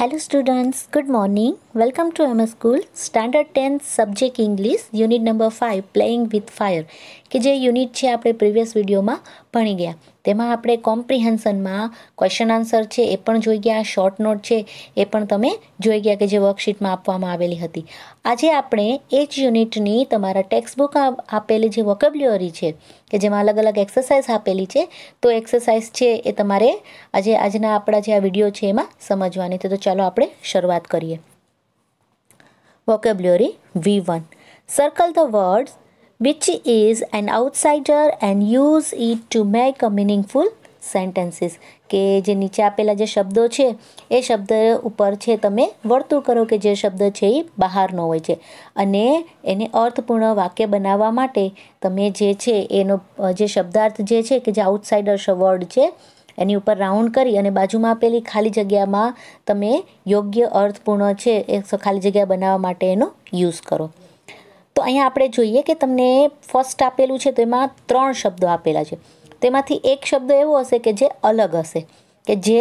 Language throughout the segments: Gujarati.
Hello students, good morning. Welcome to MS School Standard 10 Subject English Unit number 5 Playing with Fire કે જે યુનિટ છે આપણે પ્રીવિયસ વિડીયોમાં ભણી ગયા તેમાં આપણે કોમ્પ્રિહેન્શનમાં ક્વેશ્ચન આન્સર છે એ પણ જોઈ ગયા શોર્ટ નોટ છે એ પણ તમે જોઈ ગયા કે જે વર્કશીટમાં આપવામાં આવેલી હતી આજે આપણે એ જ યુનિટની તમારા ટેક્સ્ટબુક આપેલી જે વોકેબ્યુલરી છે કે જેમાં અલગ અલગ એક્સરસાઇઝ આપેલી છે તો એક્સરસાઇઝ છે એ તમારે આજે આજના આપણા જે આ વિડીયો છે એમાં સમજવાની તો ચાલો આપણે શરૂઆત કરીએ vocabulary V one circle the words which is an outsider and use it to make a meaningful sentences કે જે નીચે આપેલા જે શબ્દો છે એ શબ્દ ઉપર છે તમે વર્તુળ કરો કે જે શબ્દ છે એ બહારનો હોય છે અને એને અર્થપૂર્ણ વાક્ય બનાવવા માટે તમે જે છે એનો જે શબ્દાર્થ જે છે કે જે આઉટસાઇડર વર્ડ છે એની ઉપર રાઉન્ડ કરી અને બાજુમાં આપેલી ખાલી જગ્યામાં તમે યોગ્ય અર્થપૂર્ણ છે એ ખાલી જગ્યા બનાવવા માટે એનો યુઝ કરો તો અહીંયા આપણે જોઈએ કે તમને ફર્સ્ટ આપેલું છે તો એમાં ત્રણ શબ્દો આપેલા છે તેમાંથી એક શબ્દ એવો હશે કે જે અલગ હશે કે જે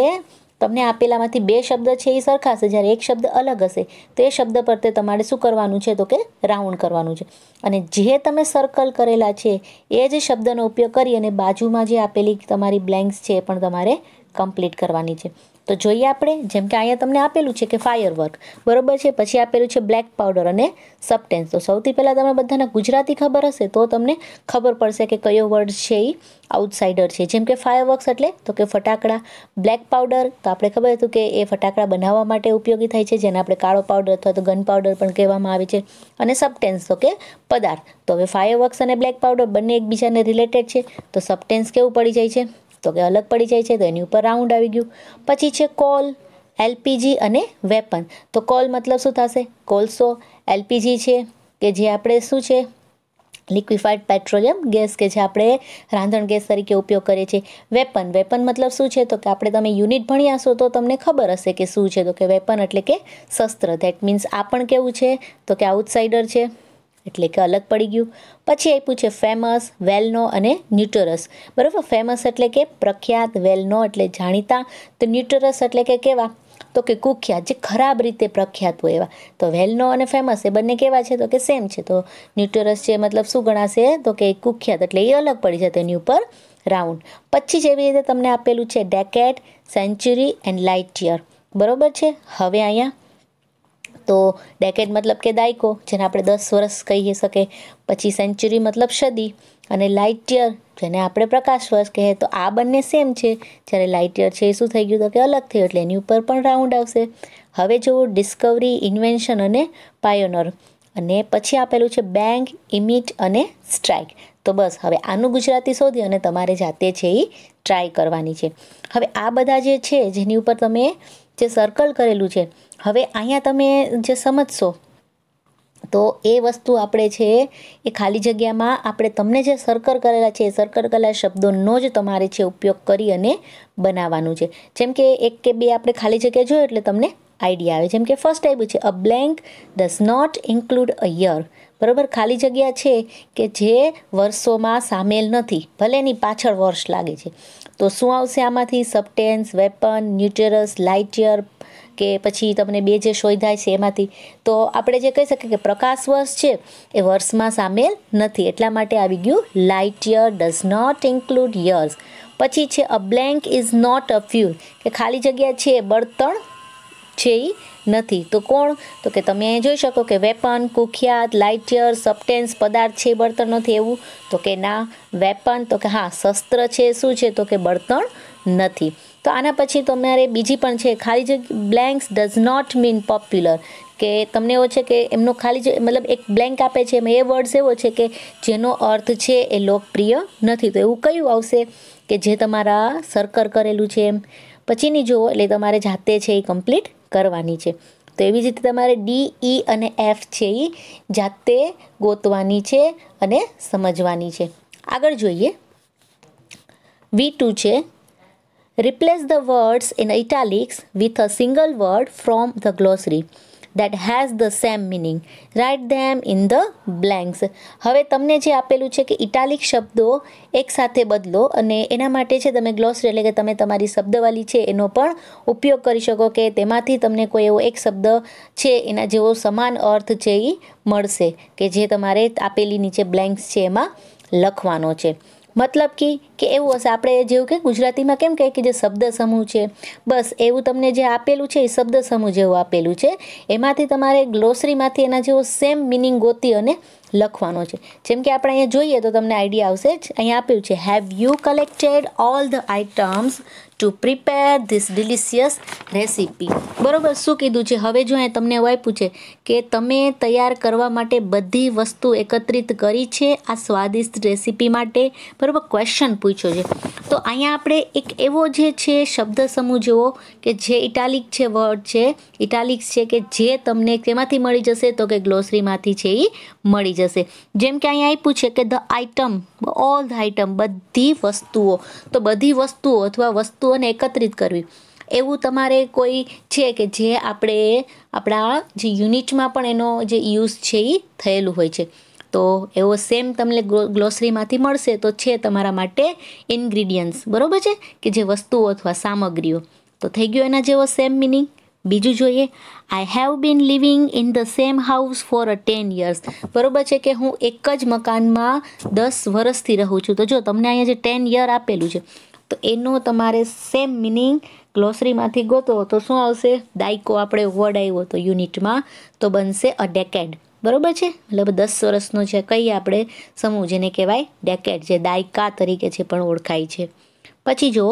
તમને આપેલામાંથી બે શબ્દ છે એ સરખાશે જ્યારે એક શબ્દ અલગ હશે તો એ શબ્દ પર તે તમારે શું કરવાનું છે તો કે રાઉન્ડ કરવાનું છે અને જે તમે સર્કલ કરેલા છે એ જ શબ્દનો ઉપયોગ કરી અને બાજુમાં જે આપેલી તમારી બ્લેન્ક્સ છે એ પણ તમારે કમ્પ્લીટ કરવાની છે તો જોઈએ આપણે જેમ કે અહીંયા તમને આપેલું છે કે ફાયર વર્ક બરાબર છે પછી આપેલું છે બ્લેક પાવડર અને સબટેન્સ તો સૌથી પહેલાં તમે બધાને ગુજરાતી ખબર હશે તો તમને ખબર પડશે કે કયો વર્ડ છે એ આઉટસાઇડર છે જેમ કે ફાયર વર્ક્સ એટલે તો કે ફટાકડા બ્લેક પાવડર તો આપણે ખબર હતું કે એ ફટાકડા બનાવવા માટે ઉપયોગી થાય છે જેને આપણે કાળો પાવડર અથવા તો ગન પાવડર પણ કહેવામાં આવે છે અને સબટેન્સ તો કે પદાર્થ તો હવે ફાયર વર્ક્સ અને બ્લેક પાવડર બંને એકબીજાને રિલેટેડ છે તો સબટેન્સ કેવું પડી જાય છે તો કે અલગ પડી જાય છે તો એની ઉપર રાઉન્ડ આવી ગયું પછી છે કોલ એલપીજી અને વેપન તો કોલ મતલબ શું થશે કોલસો એલપીજી છે કે જે આપણે શું છે લિક્વિફાઈડ પેટ્રોલિયમ ગેસ કે જે આપણે રાંધણ ગેસ તરીકે ઉપયોગ કરીએ છીએ વેપન વેપન મતલબ શું છે તો કે આપણે તમે યુનિટ ભણ્યા છો તો તમને ખબર હશે કે શું છે તો કે વેપન એટલે કે શસ્ત્ર ધેટ મીન્સ આ પણ કેવું છે તો કે આઉટસાઇડર છે એટલે કે અલગ પડી ગયું પછી આપ્યું છે ફેમસ વેલનો અને ન્યુટરસ બરાબર ફેમસ એટલે કે પ્રખ્યાત વેલનો એટલે જાણીતા તો ન્યુટરસ એટલે કે કેવા તો કે કુખ્યાત જે ખરાબ રીતે પ્રખ્યાત હોય એવા તો વેલનો અને ફેમસ એ બંને કેવા છે તો કે સેમ છે તો ન્યુટરસ છે મતલબ શું ગણાશે તો કે કુખ્યાત એટલે એ અલગ પડી જતો તેની ઉપર રાઉન્ડ પછી જેવી રીતે તમને આપેલું છે decade century and light year બરાબર છે હવે અહીંયા તો ડેકેડ મતલબ કે દાયકો જેને આપણે દસ વર્ષ કહી શકે પછી સેન્ચુરી મતલબ સદી અને લાઇટિયર જેને આપણે પ્રકાશ વર્ષ કહે તો આ બંને સેમ છે જ્યારે લાઇટ યર છે એ શું થઈ ગયું તો કે અલગ થયું એટલે એની ઉપર પણ રાઉન્ડ આવશે હવે જોવું ડિસ્કવરી ઇન્વેન્શન અને પાયોનર અને પછી આપેલું છે બેંક ઇમિટ અને સ્ટ્રાઇક તો બસ હવે આનું ગુજરાતી શોધી અને તમારે જાતે છે એ ટ્રાય કરવાની છે હવે આ બધા જે છે જેની ઉપર તમે જે સર્કલ કરેલું છે હવે અહીંયા તમે જે સમજશો તો એ વસ્તુ આપણે છે એ ખાલી જગ્યામાં આપણે તમને જે સર્કલ કરેલા છે એ સર્કલ કરેલા શબ્દોનો જ તમારે છે ઉપયોગ કરી અને બનાવવાનું છે જેમ કે એક કે બે આપણે ખાલી જગ્યા જોયો એટલે તમને આઈડિયા આવે જેમ કે ફર્સ્ટ આવ્યું છે a blank does not include a year બરાબર ખાલી જગ્યા છે કે જે વર્ષોમાં સામેલ નથી ભલે એની પાછળ વર્ષ લાગે છે તો શું આવશે આમાંથી સબટેન્સ વેપન ન્યુટ્રસ લાઇટિયર કે પછી તમને બે જે શોધાય છે એમાંથી તો આપણે જે કહી શકીએ કે પ્રકાશ વર્ષ છે એ વર્ષમાં સામેલ નથી એટલા માટે આવી ગયું light year does not include years પછી છે a blank is not a fuel કે ખાલી જગ્યા છે બળતણ છે એ નથી તો કોણ તો કે તમે અહીં જોઈ શકો કે વેપન કુખ્યાત લાઇટિયર સબટેન્સ પદાર્થ છે બળતણ નથી એવું તો કે ના વેપન તો કે હા શસ્ત્ર છે શું છે તો કે બળતણ નથી તો આના પછી તમારે બીજી પણ છે ખાલી જગ્યા blanks does not mean popular કે તમને એવો છે કે એમનો ખાલી મતલબ એક બ્લેન્ક આપે છે એમાં એ વર્ડ્સ એવો છે કે જેનો અર્થ છે એ લોકપ્રિય નથી તો એવું કયું આવશે કે જે તમારા સરકર કરેલું છે એમ પછીની જુઓ એટલે તમારે જાતે છે એ કમ્પ્લીટ કરવાની છે તો એવી જ રીતે તમારે ડી e ઈ અને એફ છે એ જાતે ગોતવાની છે અને સમજવાની છે આગળ જોઈએ વી ટુ છે replace the words in italics with a single word from the glossary that has the same meaning write them in the blanks હવે તમને જે આપેલું છે કે ઇટાલિક શબ્દો એકસાથે બદલો અને એના માટે છે તમે ગ્લોસ એટલે કે તમે તમારી શબ્દવાલી છે એનો પણ ઉપયોગ કરી શકો કે તેમાંથી તમને કોઈ એવો એક શબ્દ છે એના જેવો સમાન અર્થ છે એ મળશે કે જે તમારે આપેલી નીચે બ્લેન્ક્સ છે એમાં લખવાનો છે મતલબ કે કે એવું હશે આપણે જેવું કે ગુજરાતીમાં કેમ કહે કે જે શબ્દ સમૂહ છે બસ એવું તમને જે આપેલું છે એ શબ્દ સમૂહ જેવું આપેલું છે એમાંથી તમારે ગ્લોસરીમાંથી એના જેવો સેમ મિનિંગ ગોતી અને લખવાનો છે જેમ કે આપણે અહીંયા જોઈએ તો તમને આઈડિયા આવશે જ અહીંયા આપ્યું છે have you collected all the items to prepare this delicious recipe બરાબર શું કીધું છે હવે જો તમને એવું આપ્યું છે કે તમે તૈયાર કરવા માટે બધી વસ્તુ એકત્રિત કરી છે આ સ્વાદિષ્ટ રેસીપી માટે બરાબર ક્વેશ્ચન પૂછ્યો છે તો અહીંયા આપણે એક એવો જે છે શબ્દ સમૂહ જેવો કે જે ઇટાલિક છે વર્ડ છે ઇટાલિક્સ છે કે જે તમને તેમાંથી મળી જશે તો કે ગ્લોસરીમાંથી છે એ મળી જશે જેમ કે અહીંયા આપ્યું છે કે the item all the item બધી વસ્તુઓ તો બધી વસ્તુઓ અથવા વસ્તુઓ વસ્તુઓને એકત્રિત કરવી એવું તમારે કોઈ છે કે જે આપણે આપણા જે યુનિટમાં પણ એનો જે યુઝ છે એ થયેલું હોય છે તો એવો સેમ તમને ગ્લોસરીમાંથી મળશે તો છે તમારા માટે ઇન્ગ્રીડિયન્ટ્સ બરાબર છે કે જે વસ્તુઓ અથવા સામગ્રીઓ તો થઈ ગયો એના જેવો સેમ મિનિંગ બીજું જોઈએ I have been living in the same house for a ten years બરાબર છે કે હું એક જ મકાનમાં દસ વર્ષથી રહું છું તો જો તમને અહીંયા જે ટેન યર આપેલું છે તો એનો તમારે સેમ મિનિંગ ગ્લોસરીમાંથી ગોતો તો શું આવશે દાયકો આપણે વર્ડ આવ્યો તો યુનિટમાં તો બનશે અ ડેકેડ બરોબર છે મતલબ દસ વર્ષનો છે કઈ આપણે સમૂહ જેને કહેવાય ડેકેડ જે દાયકા તરીકે છે પણ ઓળખાય છે પછી જો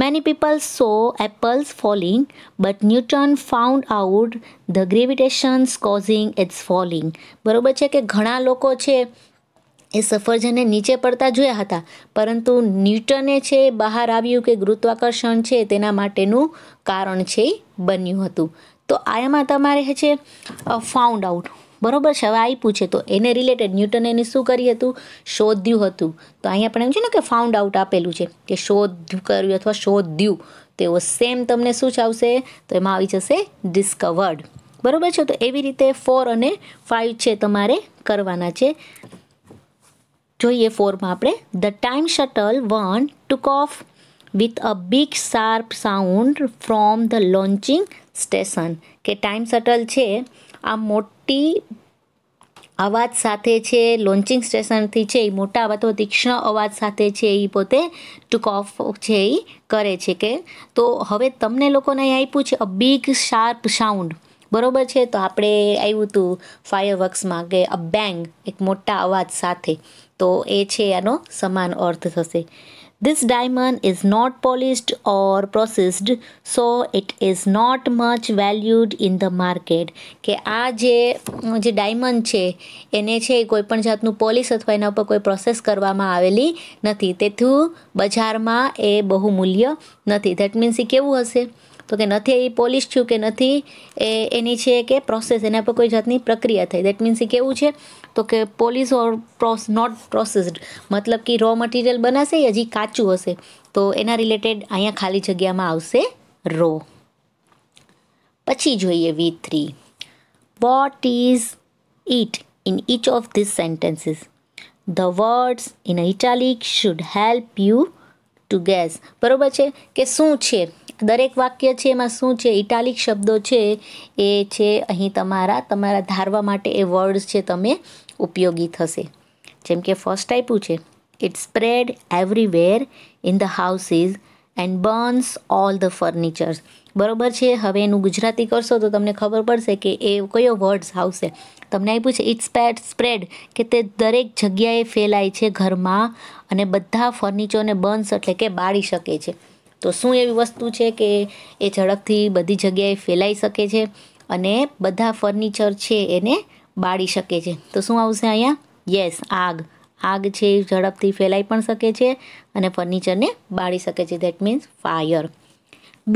many people saw apples falling but Newton found out the gravitations causing its falling બરોબર છે કે ઘણા લોકો છે એ સફરજને નીચે પડતા જોયા હતા પરંતુ ન્યૂટને છે બહાર આવ્યું કે ગુરુત્વાકર્ષણ છે તેના માટેનું કારણ છે બન્યું હતું તો આમાં તમારે છે ફાઉન્ડ આઉટ બરોબર છે હવે આપ્યું છે તો એને રિલેટેડ ન્યૂટન એને શું કર્યું હતું શોધ્યું હતું તો અહીંયા પણ એમ છે ને કે ફાઉન્ડ આઉટ આપેલું છે કે શોધ કર્યું અથવા શોધ્યું તેઓ સેમ તમને શું જ આવશે તો એમાં આવી જશે ડિસ્કવર્ડ બરોબર છે તો એવી રીતે ફોર અને ફાઇવ છે તમારે કરવાના છે જોઈએ ફોરમાં આપણે the time shuttle one took off with a big sharp sound from the launching station કે ટાઈમ શટલ છે આ મોટી અવાજ સાથે છે લોન્ચિંગ સ્ટેશનથી છે એ મોટા અથવા તીક્ષ્ણ અવાજ સાથે છે એ પોતે ટુક ઓફ છે એ કરે છે કે તો હવે તમને લોકોને અહીં આપ્યું છે અ બિગ શાર્પ સાઉન્ડ બરોબર છે તો આપણે આવ્યું હતું વર્ક્સમાં કે અ બેંગ એક મોટા અવાજ સાથે તો એ છે એનો સમાન અર્થ થશે this diamond is not polished or processed so it is not much valued in the market કે આ જે જે ડાયમંડ છે એને છે એ કોઈપણ જાતનું પોલિશ અથવા એના ઉપર કોઈ પ્રોસેસ કરવામાં આવેલી નથી તેથી બજારમાં એ બહુ મૂલ્ય નથી ધેટ મીન્સ એ કેવું હશે તો કે નથી એ પોલિશ થયું કે નથી એ એની છે કે પ્રોસેસ એના પર કોઈ જાતની પ્રક્રિયા થઈ દેટ મીન્સ એ કેવું છે તો કે પોલીસ ઓર પ્રોસ નોટ પ્રોસેસ્ડ મતલબ કે રો મટીરિયલ બનાવશે હજી કાચું હશે તો એના રિલેટેડ અહીંયા ખાલી જગ્યામાં આવશે રો પછી જોઈએ V three what is it in each of these sentences the words in italic should help you to guess બરાબર છે કે શું છે દરેક વાક્ય છે એમાં શું છે ઇટાલિક શબ્દો છે એ છે અહીં તમારા તમારા ધારવા માટે એ વર્ડ્સ છે તમે ઉપયોગી થશે જેમ કે ફર્સ્ટ ટાઈપું છે it spread everywhere in the houses and burns all the furnitures બરોબર છે હવે એનું ગુજરાતી કરશો તો તમને ખબર પડશે કે એ કયો વર્ડ્સ આવશે તમને આપ્યું છે ઇટ સ્પેડ સ્પ્રેડ કે તે દરેક જગ્યાએ ફેલાય છે ઘરમાં અને બધા ફર્નિચરને બર્ન્સ એટલે કે બાળી શકે છે તો શું એવી વસ્તુ છે કે એ ઝડપથી બધી જગ્યાએ ફેલાઈ શકે છે અને બધા ફર્નિચર છે એને બાળી શકે છે તો શું આવશે અહીંયા યસ આગ આગ છે એ ઝડપથી ફેલાઈ પણ શકે છે અને ફર્નિચરને બાળી શકે છે ધેટ મીન્સ ફાયર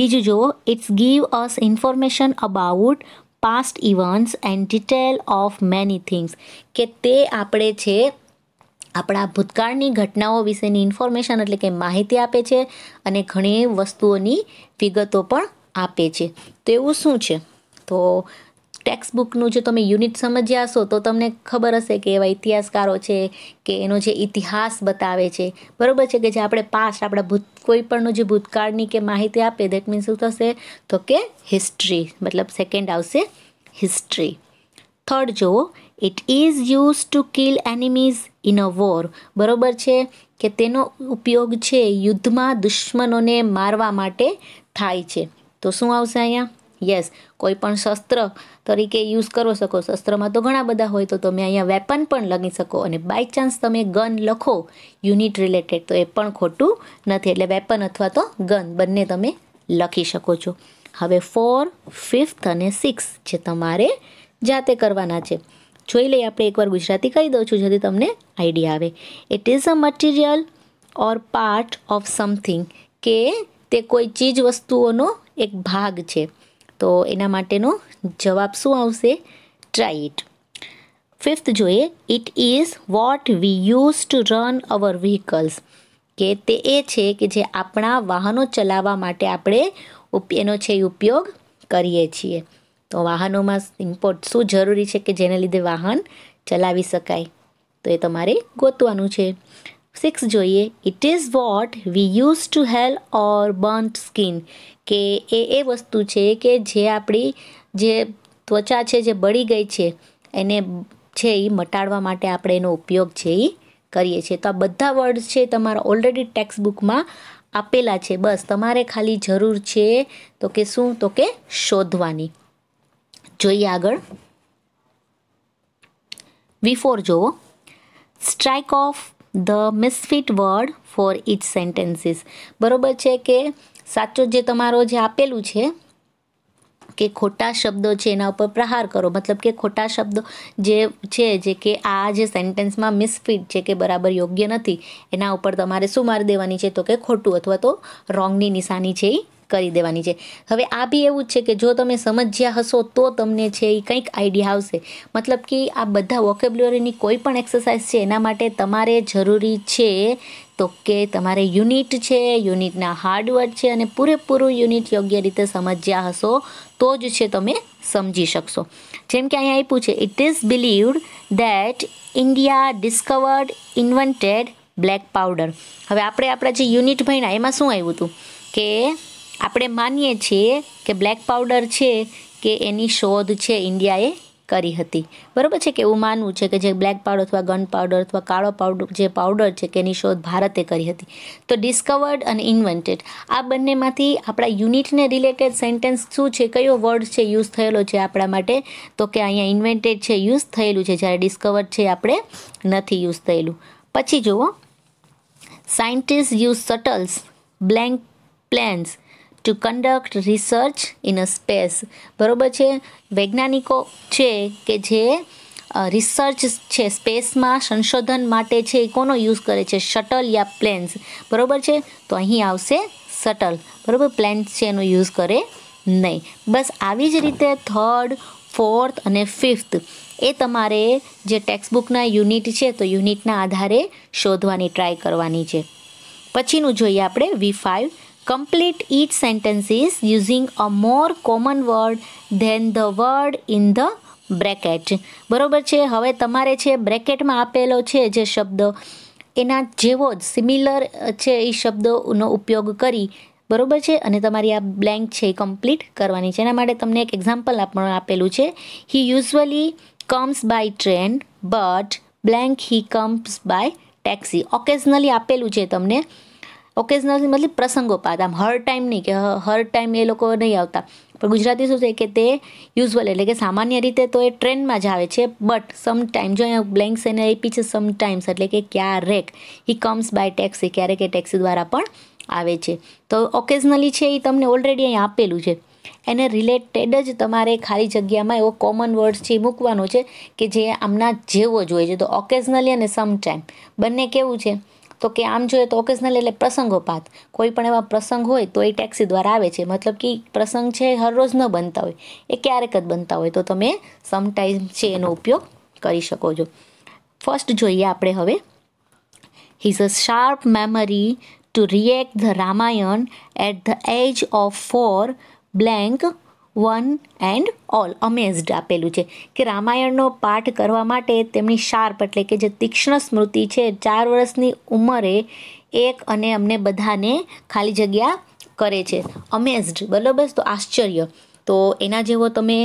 બીજું જુઓ it's give us information about past events and detail of many things કે તે આપણે છે આપણા ભૂતકાળની ઘટનાઓ વિશેની ઇન્ફોર્મેશન એટલે કે માહિતી આપે છે અને ઘણી વસ્તુઓની વિગતો પણ આપે છે તો એવું શું છે તો ટેક્સ્ટ બુકનું જો તમે યુનિટ સમજ્યા હશો તો તમને ખબર હશે કે એવા ઇતિહાસકારો છે કે એનો જે ઇતિહાસ બતાવે છે બરાબર છે કે જે આપણે પાસ્ટ આપણા ભૂત કોઈ પણનું જે ભૂતકાળની કે માહિતી આપે દેટ મીન્સ શું થશે તો કે હિસ્ટ્રી મતલબ સેકન્ડ આવશે હિસ્ટ્રી થર્ડ જો it is use to kill enemies in a war બરાબર છે કે તેનો ઉપયોગ છે યુદ્ધમાં દુશ્મનોને મારવા માટે થાય છે તો શું આવશે અહીંયા યસ કોઈ પણ શસ્ત્ર તરીકે યુઝ કરો શકો શસ્ત્રમાં તો ઘણા બધા હોય તો તમે અહીંયા વેપન પણ લગી શકો અને બાય ચાન્સ તમે ગન લખો યુનિટ રિલેટેડ તો એ પણ ખોટું નથી એટલે વેપન અથવા તો ગન બંને તમે લખી શકો છો હવે ફોર ફિફ્થ અને સિક્સ જે તમારે જાતે કરવાના છે જોઈ લઈએ આપણે એકવાર ગુજરાતી કહી દઉં છું જેથી તમને આઈડિયા આવે it is a material or part of something કે તે કોઈ ચીજ વસ્તુઓનો એક ભાગ છે તો એના માટેનો જવાબ શું આવશે ટ્રાય ઇટ ફિફ્થ જોઈએ it is what we use to run our vehicles કે તે એ છે કે જે આપણા વાહનો ચલાવવા માટે આપણે એનો છે ઉપયોગ કરીએ છીએ તો વાહનોમાં ઇમ્પોર્ટ શું જરૂરી છે કે જેને લીધે વાહન ચલાવી શકાય તો એ તમારે ગોતવાનું છે સિક્સ જોઈએ it is what we use to heal or burnt skin કે એ એ વસ્તુ છે કે જે આપણી જે ત્વચા છે જે બળી ગઈ છે એને છે એ મટાડવા માટે આપણે એનો ઉપયોગ છે એ કરીએ છીએ તો આ બધા વર્ડ્સ છે તમારા ઓલરેડી ટેક્સ્ટ બુકમાં આપેલા છે બસ તમારે ખાલી જરૂર છે તો કે શું તો કે શોધવાની જોઈએ આગળ ફોર જુઓ strike off the misfit word for each sentences બરાબર છે કે સાચો જે તમારો જે આપેલું છે કે ખોટા શબ્દો છે એના ઉપર પ્રહાર કરો મતલબ કે ખોટા શબ્દો જે છે જે કે આ જે સેન્ટેન્સમાં મિસફિટ છે કે બરાબર યોગ્ય નથી એના ઉપર તમારે શું મારી દેવાની છે તો કે ખોટું અથવા તો રોંગની નિશાની છે એ કરી દેવાની છે હવે આ બી એવું જ છે કે જો તમે સમજ્યા હશો તો તમને છે એ કંઈક આઈડિયા આવશે મતલબ કે આ બધા વોકેબ્યુલરીની કોઈ પણ એક્સરસાઇઝ છે એના માટે તમારે જરૂરી છે તો કે તમારે યુનિટ છે યુનિટના હાર્ડવર્ડ છે અને પૂરેપૂરું યુનિટ યોગ્ય રીતે સમજ્યા હશો તો જ છે તમે સમજી શકશો જેમ કે અહીંયા આપ્યું છે it is believed that India discovered invented black powder હવે આપણે આપણા જે યુનિટ ભણ્યા એમાં શું આવ્યું હતું કે આપણે માનીએ છીએ કે બ્લેક પાવડર છે કે એની શોધ છે ઇન્ડિયાએ કરી હતી બરાબર છે કે એવું માનવું છે કે જે બ્લેક પાવડર અથવા ગન પાવડર અથવા કાળો પાવડર જે પાવડર છે કે એની શોધ ભારતે કરી હતી તો ડિસ્કવર્ડ અને ઇન્વેન્ટેડ આ બંનેમાંથી આપણા યુનિટને રિલેટેડ સેન્ટેન્સ શું છે કયો વર્ડ છે યુઝ થયેલો છે આપણા માટે તો કે અહીંયા ઇન્વેન્ટેડ છે યુઝ થયેલું છે જ્યારે ડિસ્કવર્ડ છે આપણે નથી યુઝ થયેલું પછી જુઓ scientist use shuttles blank planes to conduct research in a space બરાબર છે વૈજ્ઞાનિકો છે કે જે રિસર્ચ છે સ્પેસમાં સંશોધન માટે છે એ કોનો યુઝ કરે છે શટલ યા પ્લેન્સ બરાબર છે તો અહીં આવશે શટલ બરાબર પ્લેન્સ છે એનો યુઝ કરે નહીં બસ આવી જ રીતે થર્ડ ફોર્થ અને ફિફ્થ એ તમારે જે ટેક્સ્ટબુકના યુનિટ છે તો યુનિટના આધારે શોધવાની ટ્રાય કરવાની છે પછીનું જોઈએ આપણે V five Complete each sentences using a more common word than the word in the bracket બરોબર છે હવે તમારે છે બ્રેકેટમાં આપેલો છે જે શબ્દ એના જેવો જ સિમિલર છે એ શબ્દોનો ઉપયોગ કરી બરોબર છે અને તમારી આ બ્લેન્ક છે એ કમ્પ્લીટ કરવાની છે એના માટે તમને એક એક્ઝામ્પલ આપણને આપેલું છે he usually comes by train but blank he comes by taxi occasionally આપેલું છે તમને ઓકેઝનલ મતલબ પ્રસંગોપાત આમ હર ટાઈમ નહીં કે હર ટાઈમ એ લોકો નહીં આવતા પણ ગુજરાતી શું છે કે તે યુઝવલ એટલે કે સામાન્ય રીતે તો એ ટ્રેનમાં જ આવે છે બટ સમ ટાઈમ જો અહીંયા બ્લેન્ક્સ એને આપી છે સમ ટાઈમ્સ એટલે કે ક્યારેક હી કમ્સ બાય ટેક્સી ક્યારેક એ ટેક્સી દ્વારા પણ આવે છે તો ઓકેઝનલી છે એ તમને ઓલરેડી અહીં આપેલું છે એને રિલેટેડ જ તમારે ખાલી જગ્યામાં એવો કોમન વર્ડ્સ છે મૂકવાનો છે કે જે આમના જેવો જ હોય છે તો ઓકેઝનલી અને સમટાઈમ બંને કેવું છે તો કે આમ જોઈએ તો ઓકેશનલ એટલે પ્રસંગોપાત કોઈ પણ એવા પ્રસંગ હોય તો એ ટેક્સી દ્વારા આવે છે મતલબ કે પ્રસંગ છે હરરોજ ન બનતા હોય એ ક્યારેક જ બનતા હોય તો તમે સમટાઈમ છે એનો ઉપયોગ કરી શકો છો ફર્સ્ટ જોઈએ આપણે હવે he's a sharp memory to react the Ramayana at the age of four blank one and all amazed આપેલું છે કે રામાયણનો પાઠ કરવા માટે તેમની શાર્પ એટલે કે જે તીક્ષ્ણ સ્મૃતિ છે ચાર વર્ષની ઉંમરે એક અને અમને બધાને ખાલી જગ્યા કરે છે અમેઝડ બરાબર તો આશ્ચર્ય તો એના જેવો તમે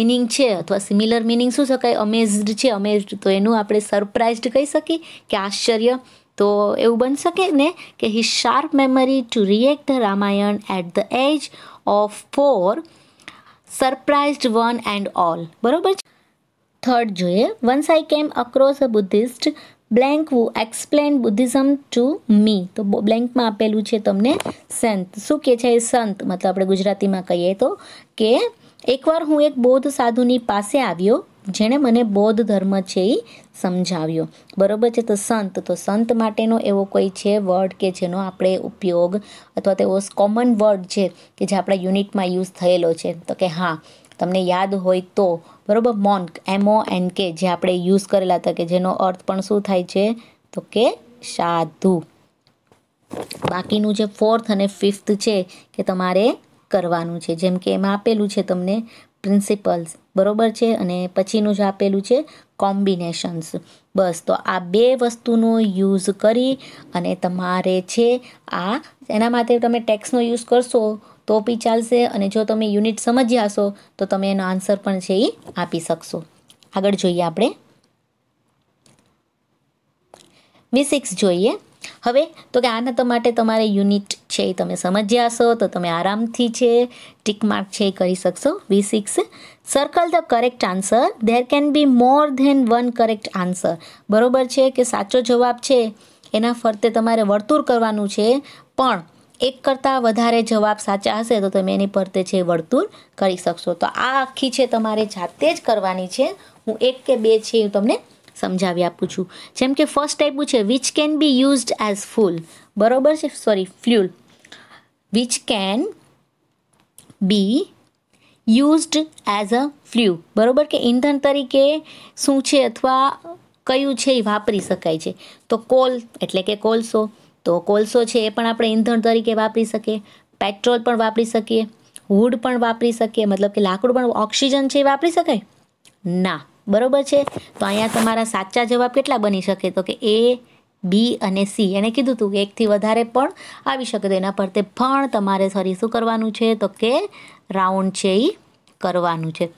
મિનિંગ છે અથવા સિમિલર મિનિંગ શું શકાય અમેઝડ છે અમેઝડ તો એનું આપણે સરપ્રાઇઝડ કહી શકીએ કે આશ્ચર્ય તો એવું બની શકે ને કે he sharp memory to react the Ramayana at the age of four surprised one and all બરોબર છે થર્ડ જોઈએ once I came across a Buddhist blank who explain Buddhism to me તો બ્લેન્કમાં આપેલું છે તમને સંત શું કહે છે એ સંત મતલબ આપણે ગુજરાતીમાં કહીએ તો કે એકવાર હું એક બૌદ્ધ સાધુની પાસે આવ્યો જેણે મને બૌદ્ધ ધર્મ છે એ સમજાવ્યો બરોબર છે તો સંત તો સંત માટેનો એવો કોઈ છે વર્ડ કે જેનો આપણે ઉપયોગ અથવા તો એવો કોમન વર્ડ છે કે જે આપણા યુનિટમાં યુઝ થયેલો છે તો કે હા તમને યાદ હોય તો બરાબર મોન્ક એમઓ એન કે જે આપણે યુઝ કરેલા હતા કે જેનો અર્થ પણ શું થાય છે તો કે સાધુ બાકીનું જે ફોર્થ અને ફિફ્થ છે કે તમારે કરવાનું છે જેમ કે એમાં આપેલું છે તમને પ્રિન્સિપલ્સ બરોબર છે અને પછીનું જ આપેલું છે કોમ્બિનેશન્સ બસ તો આ બે વસ્તુનો યુઝ કરી અને તમારે છે આ એના માટે તમે ટેક્સનો યુઝ કરશો તો બી ચાલશે અને જો તમે યુનિટ સમજ્યા હશો તો તમે એનો આન્સર પણ છે એ આપી શકશો આગળ જોઈએ આપણે વી સિક્સ જોઈએ હવે તો કે આના તો માટે તમારે યુનિટ છે એ તમે સમજ્યા હશો તો તમે આરામથી છે ટીક માર્ક છે એ કરી શકશો V six circle the correct answer there can be more than one correct answer બરોબર છે કે સાચો જવાબ છે એના ફરતે તમારે વર્તુળ કરવાનું છે પણ એક કરતાં વધારે જવાબ સાચા હશે તો તમે એની ફરતે છે વર્તુળ કરી શકશો તો આ આખી છે તમારે જાતે જ કરવાની છે હું એક કે બે છે એ તમને સમજાવી આપું છું જેમ કે ફર્સ્ટ આપ્યું છે which can be used as fuel બરોબર છે sorry fuel which can be used as a fuel બરોબર કે ઈંધણ તરીકે શું છે અથવા કયું છે એ વાપરી શકાય છે તો કોલ એટલે કે કોલસો તો કોલસો છે એ પણ આપણે ઈંધણ તરીકે વાપરી શકીએ પેટ્રોલ પણ વાપરી શકીએ વુડ પણ વાપરી શકીએ મતલબ કે લાકડું પણ ઓક્સિજન છે એ વાપરી શકાય ના બરોબર છે તો અહીંયા તમારા સાચા જવાબ કેટલા બની શકે તો કે એ બી અને સી એણે કીધું હતું કે એકથી વધારે પણ આવી શકે તો એના પર તે પણ તમારે સોરી શું કરવાનું છે તો કે રાઉન્ડ છે એ કરવાનું છે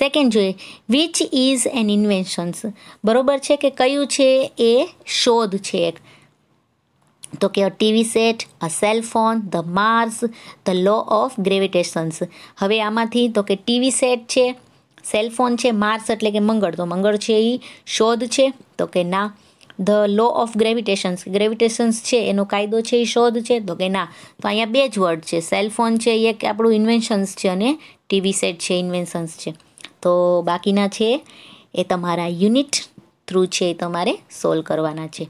સેકન્ડ જોઈએ વિચ ઇઝ એન ઇન્વેન્શન્સ બરોબર છે કે કયું છે એ શોધ છે એક તો કે a TV set a cellphone the Mars the law of gravitations હવે આમાંથી તો કે ટીવી સેટ છે સેલફોન છે માર્સ એટલે કે મંગળ તો મંગળ છે એ શોધ છે તો કે ના ધ લો ઓફ ગ્રેવિટેશન્સ ગ્રેવિટેશન્સ છે એનો કાયદો છે એ શોધ છે તો કે ના તો અહીંયા બે જ વર્ડ છે સેલફોન છે એ કે આપણું ઇન્વેન્શન્સ છે અને ટીવી સેટ છે ઇન્વેન્શન્સ છે તો બાકીના છે એ તમારા યુનિટ થ્રુ છે એ તમારે સોલ્વ કરવાના છે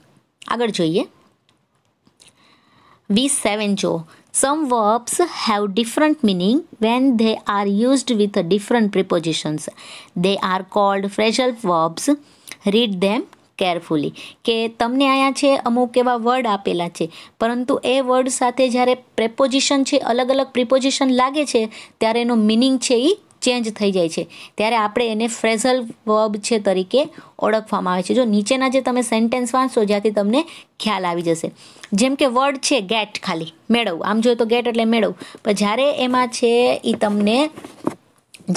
આગળ જોઈએ વીસ સેવન જો Some verbs have different meaning when they are used with different prepositions. They are called phrasal verbs. Read them carefully કે તમને અહીંયા છે અમુક એવા વર્ડ આપેલા છે પરંતુ એ વર્ડ સાથે જ્યારે પ્રેપોઝિશન છે અલગ અલગ પ્રિપોઝિશન લાગે છે ત્યારે એનો મિનિંગ છે એ ચેન્જ થઈ જાય છે ત્યારે આપણે એને ફ્રેઝલ વર્બ છે તરીકે ઓળખવામાં આવે છે જો નીચેના જે તમે સેન્ટેન્સ વાંચશો જ્યાંથી તમને ખ્યાલ આવી જશે જેમ કે વર્ડ છે ગેટ ખાલી મેળવવું આમ જોઈએ તો ગેટ એટલે મેળવવું પણ જ્યારે એમાં છે એ તમને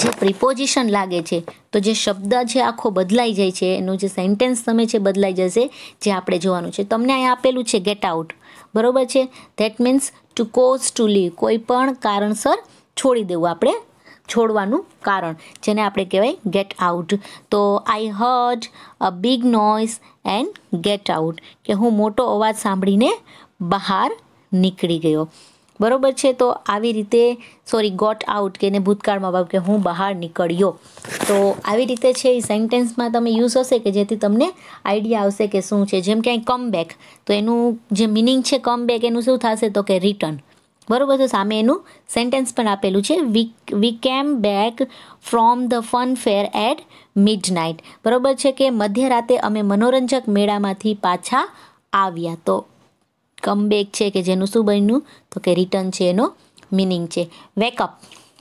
જે પ્રિપોઝિશન લાગે છે તો જે શબ્દ છે આખો બદલાઈ જાય છે એનું જે સેન્ટેન્સ તમે છે બદલાઈ જશે જે આપણે જોવાનું છે તમને અહીંયા આપેલું છે ગેટ આઉટ બરાબર છે that means to cause to leave કોઈ પણ કારણસર છોડી દેવું આપણે છોડવાનું કારણ જેને આપણે કહેવાય ગેટ આઉટ તો I heard a big noise and get out કે હું મોટો અવાજ સાંભળીને બહાર નીકળી ગયો બરોબર છે તો આવી રીતે સોરી ગોટ આઉટ કે એને ભૂતકાળમાં બાબ કે હું બહાર નીકળ્યો તો આવી રીતે છે એ સેન્ટેન્સમાં તમે યુઝ હશે કે જેથી તમને આઈડિયા આવશે કે શું છે જેમ કે કમ બેક તો એનું જે મિનિંગ છે કમ બેક એનું શું થશે તો કે રિટર્ન બરોબર તો સામે એનું સેન્ટેન્સ પણ આપેલું છે we we came back from the funfair at midnight બરોબર છે કે મધ્યરાતે અમે મનોરંજક મેળામાંથી પાછા આવ્યા તો કમ કમબેક છે કે જેનું શું બન્યું તો કે રિટર્ન છે એનો મિનિંગ છે વેકઅપ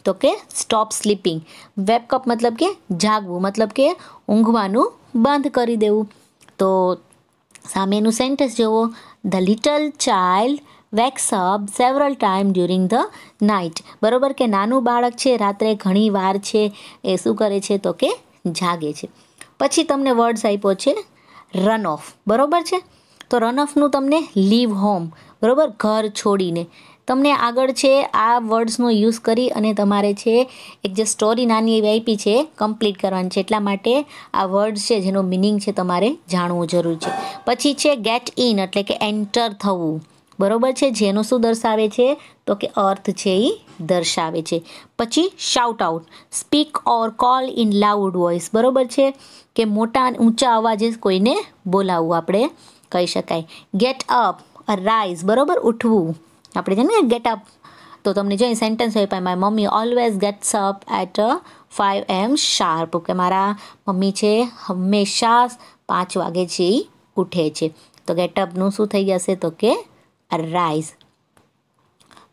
તો કે સ્ટોપ સ્લીપિંગ વેકઅપ મતલબ કે જાગવું મતલબ કે ઊંઘવાનું બંધ કરી દેવું તો સામેનું સેન્ટેન્સ જુઓ the little child wakes up several time during the night બરાબર કે નાનું બાળક છે રાત્રે ઘણી વાર છે એ શું કરે છે તો કે જાગે છે પછી તમને વર્ડ્સ આપ્યો છે રન ઓફ બરાબર છે તો રન ઓફનું તમને લીવ હોમ બરાબર ઘર છોડીને તમને આગળ છે આ વર્ડ્સનો યુઝ કરી અને તમારે છે એક જે સ્ટોરી નાની એવી આપી છે કમ્પ્લીટ કરવાની છે એટલા માટે આ વર્ડ્સ છે જેનો મિનિંગ છે તમારે જાણવું જરૂર છે પછી છે ગેટ ઇન એટલે કે એન્ટર થવું બરોબર છે જેનું શું દર્શાવે છે તો કે અર્થ છે એ દર્શાવે છે પછી shout out speak or call in loud voice બરોબર છે કે મોટા ઊંચા અવાજે કોઈને બોલાવવું આપણે કહી શકાય ગેટ અપ રાઈઝ બરોબર ઉઠવું આપણે છે ને ગેટ અપ તો તમને જોઈએ સેન્ટેન્સ હોય પણ મારી mummy always gets up at five AM sharp કે મારા મમ્મી છે હંમેશા પાંચ વાગે છે ઉઠે છે તો ગેટઅપનું શું થઈ જશે તો કે રાઇઝ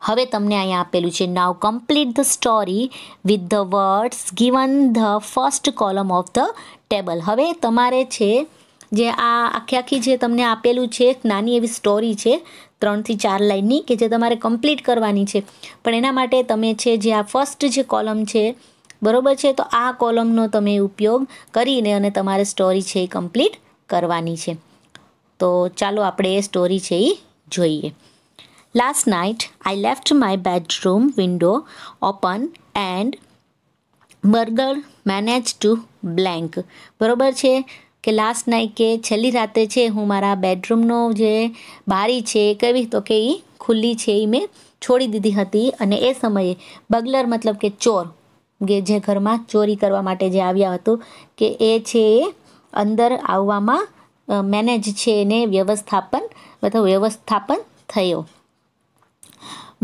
હવે તમને અહીંયા આપેલું છે now complete the story with the words given the first column of the table હવે તમારે છે જે આ આખી આખી જે તમને આપેલું છે એક નાની એવી સ્ટોરી છે ત્રણથી ચાર લાઇનની કે જે તમારે કમ્પ્લીટ કરવાની છે પણ એના માટે તમે છે જે આ ફર્સ્ટ જે કોલમ છે બરોબર છે તો આ કોલમનો તમે ઉપયોગ કરીને અને તમારે સ્ટોરી છે એ કમ્પ્લીટ કરવાની છે તો ચાલો આપણે એ સ્ટોરી છે એ જોઈએ last night I left my bedroom window open and burglar manage to blank બરોબર છે કે લાસ્ટ નાઇટ કે છેલ્લી રાતે છે હું મારા બેડરૂમનો જે બારી છે કેવી તો કે એ ખુલ્લી છે એ મેં છોડી દીધી હતી અને એ સમયે બગલર મતલબ કે ચોર કે જે ઘરમાં ચોરી કરવા માટે જે આવ્યા હતું કે એ છે એ અંદર આવવામાં મેનેજ છે એને વ્યવસ્થાપન બધો વ્યવસ્થાપન થયો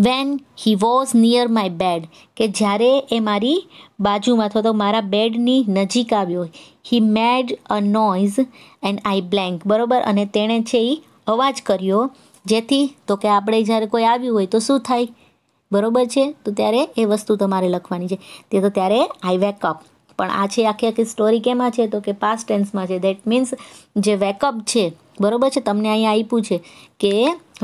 when he was near my bed કે જ્યારે એ મારી બાજુમાં અથવા તો મારા બેડની નજીક આવ્યો he made a noise and I blank બરાબર અને તેણે છે એ અવાજ કર્યો જેથી તો કે આપણે જ્યારે કોઈ આવ્યું હોય તો શું થાય બરાબર છે તો ત્યારે એ વસ્તુ તમારે લખવાની છે તે તો ત્યારે આઈ વેકઅપ પણ આ છે આખી આખી સ્ટોરી કેમાં છે તો કે પાસ્ટ ટેન્સમાં છે દેટ મીન્સ જે વેકઅપ છે બરોબર છે તમને અહીંયા આપ્યું છે કે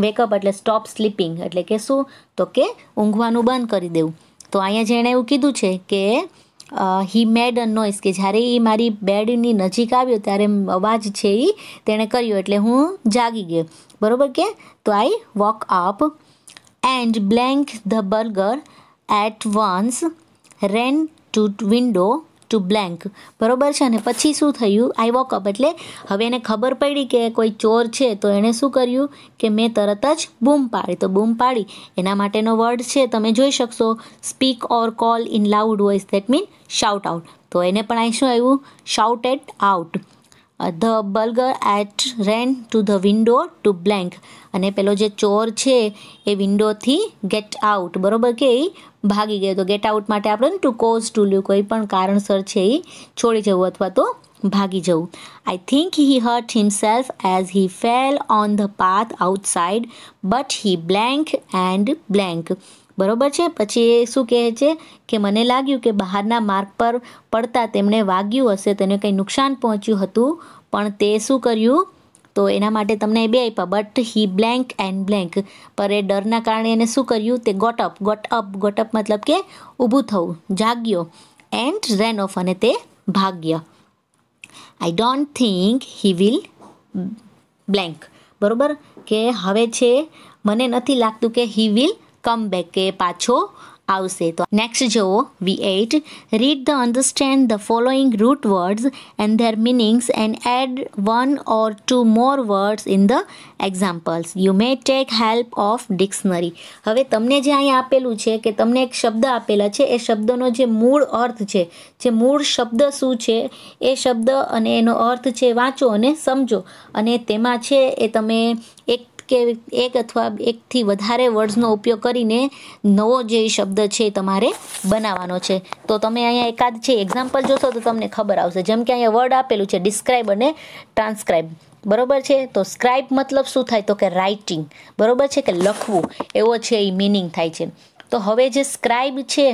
વેકઅપ એટલે સ્ટોપ સ્લીપિંગ એટલે કે શું તો કે ઊંઘવાનું બંધ કરી દેવું તો અહીંયા જેણે એવું કીધું છે કે હી મેડ અ નોઇસ કે જ્યારે એ મારી બેડની નજીક આવ્યો ત્યારે અવાજ છે એ તેણે કર્યો એટલે હું જાગી ગયો બરાબર કે તો I woke up and blank the burglar at once ran to window to blank બરોબર છે ને પછી શું થયું આઈ વોક અપ એટલે હવે એને ખબર પડી કે કોઈ ચોર છે તો એણે શું કર્યું કે મેં તરત જ બૂમ પાડી તો બૂમ પાડી એના માટેનો વર્ડ છે તમે જોઈ શકશો speak or call in loud voice that mean shout out તો એને પણ અહીં શું આવ્યું shout at out the burglar at at to the window to blank અને પેલો જે ચોર છે એ વિન્ડોથી ગેટ આઉટ બરોબર કે એ ભાગી ગયો તો ગેટ આઉટ માટે આપણે ટુ કોઝ ટુ લ્યુ કોઈ પણ કારણસર છે એ છોડી જવું અથવા તો ભાગી જવું I think he hurt himself as he fell on the path outside but he blank and blank બરોબર છે પછી એ શું કહે છે કે મને લાગ્યું કે બહારના માર્ગ પર પડતા તેમણે વાગ્યું હશે તેને કંઈ નુકસાન પહોંચ્યું હતું પણ તે શું કર્યું તો એના માટે તમને બે આપ્યા but he blank and blank પર એ ડરના કારણે એને શું કર્યું તે got up got up got up મતલબ કે ઊભું થવું જાગ્યો એન્ડ રેન ઓફ અને તે ભાગ્ય I don't think he will blank બરાબર કે હવે છે મને નથી લાગતું કે હી વિલ કમ બેકે પાછો આવશે તો નેક્સ્ટ જુઓ we at read the understand the following root words and their meanings and add one or two more words in the examples you may take help of dictionary હવે તમને જે અહીંયા આપેલું છે કે તમને એક શબ્દ આપેલા છે એ શબ્દનો જે મૂળ અર્થ છે જે મૂળ શબ્દ શું છે એ શબ્દ અને એનો અર્થ છે વાંચો અને સમજો અને તેમાં છે એ તમે એક કે એક અથવા એકથી વધારે વર્ડ્સનો ઉપયોગ કરીને નવો જે શબ્દ છે તમારે બનાવવાનો છે તો તમે અહીંયા એકાદ છે એક્ઝામ્પલ જોશો તો તમને ખબર આવશે જેમ કે અહીંયા વર્ડ આપેલું છે ડિસ્ક્રાઈબ અને ટ્રાન્સક્રાઇબ બરોબર છે તો સ્ક્રાઈબ મતલબ શું થાય તો કે રાઇટિંગ બરોબર છે કે લખવું એવો છે એ મિનિંગ થાય છે તો હવે જે સ્ક્રાઈબ છે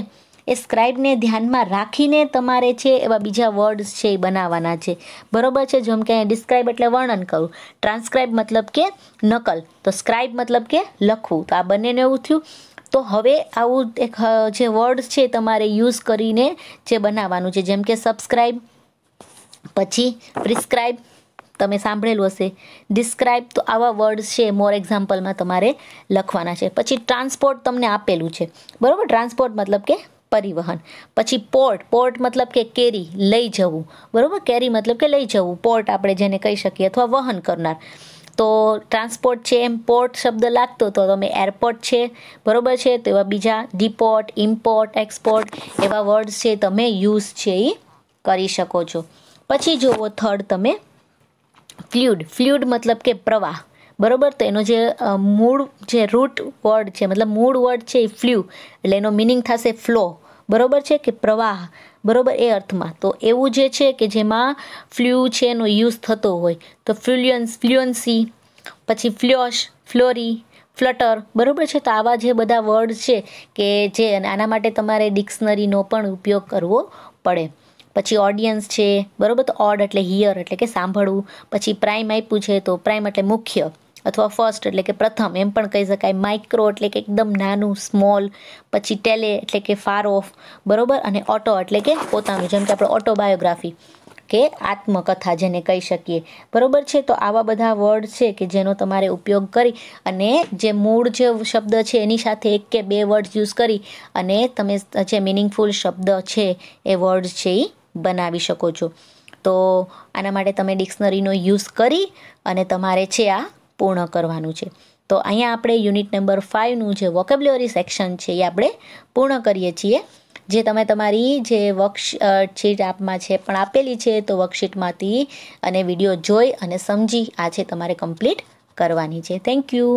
એ સ્ક્રાઇબને ધ્યાનમાં રાખીને તમારે છે એવા બીજા વર્ડ્સ છે એ બનાવવાના છે બરોબર છે જેમ કે અહીંયા ડિસ્ક્રાઇબ એટલે વર્ણન કરવું ટ્રાન્સક્રાઇબ મતલબ કે નકલ તો સ્ક્રાઇબ મતલબ કે લખવું તો આ બંનેને એવું થયું તો હવે આવું એક જે વર્ડ્સ છે તમારે યુઝ કરીને જે બનાવવાનું છે જેમ કે સબસ્ક્રાઇબ પછી પ્રિસ્ક્રાઇબ તમે સાંભળેલું હશે ડિસ્ક્રાઇબ તો આવા વર્ડ્સ છે મોર એક્ઝામ્પલમાં તમારે લખવાના છે પછી ટ્રાન્સપોર્ટ તમને આપેલું છે બરાબર ટ્રાન્સપોર્ટ મતલબ કે परिवहन પછી પોર્ટ પોર્ટ મતલબ કે કેરી લઈ જવું બરોબર કેરી મતલબ કે લઈ જવું પોર્ટ આપણે જેને કહી સકી અથવા વહન કરનાર તો ટ્રાન્સપોર્ટ છે ઇમ્પોર્ટ શબ્દ લાગતો તો તમે એરપોર્ટ છે બરોબર છે તેવા બીજા ડિપોટ ઇમ્પોર્ટ એક્સપોર્ટ એવા વર્ડ છે તમે યુઝ છે ઈ કરી શકો છો પછી જોવો થર્ડ તમે ફ્લુડ ફ્લુડ મતલબ કે પ્રવાહ બરોબર તો એનો જે મૂળ જે રૂટ વર્ડ છે મતલબ મૂળ વર્ડ છે ફ્લ્યુ એટલે એનો मीनिंग થાશે ફ્લો બરોબર છે કે પ્રવાહ બરોબર એ અર્થમાં તો એવું જે છે કે જેમાં ફ્લ્યુ છે એનો યુઝ થતો હોય તો ફ્લ્યુઅન્સ ફ્લ્યુઅન્સી પછી ફ્લ્યોશ ફ્લોરી ફ્લટર બરાબર છે તો આવા જે બધા વર્ડ છે કે જે આના માટે તમારે ડિક્શનરીનો પણ ઉપયોગ કરવો પડે પછી ઓડિયન્સ છે બરાબર તો ઓડ એટલે હિયર એટલે કે સાંભળવું પછી પ્રાઇમ આપ્યું છે તો પ્રાઇમ એટલે મુખ્ય અથવા ફર્સ્ટ એટલે કે પ્રથમ એમ પણ કહી શકાય માઇક્રો એટલે કે એકદમ નાનું સ્મોલ પછી ટેલે એટલે કે ફાર ઓફ બરાબર અને ઓટો એટલે કે પોતાનું જેમ કે આપણે ઓટોબાયોગ્રાફી કે આત્મકથા જેને કહી શકીએ બરાબર છે તો આવા બધા વર્ડ છે કે જેનો તમારે ઉપયોગ કરી અને જે મૂળ જે શબ્દ છે એની સાથે એક કે બે વર્ડ્સ યુઝ કરી અને તમે જે મિનિંગફુલ શબ્દ છે એ વર્ડ છે એ બનાવી શકો છો તો આના માટે તમે ડિક્શનરીનો યુઝ કરી અને તમારે છે આ પૂર્ણ કરવાનું છે તો અહીંયા આપણે યુનિટ નંબર ફાઇવનું જે વોકેબ્યુલરી સેક્શન છે એ આપણે પૂર્ણ કરીએ છીએ જે તમે તમારી જે વર્કશીટ આપમાં છે પણ આપેલી છે તો વર્કશીટમાંથી અને વિડીયો જોઈ અને સમજી આ છે તમારે કમ્પ્લીટ કરવાની છે થેન્ક યુ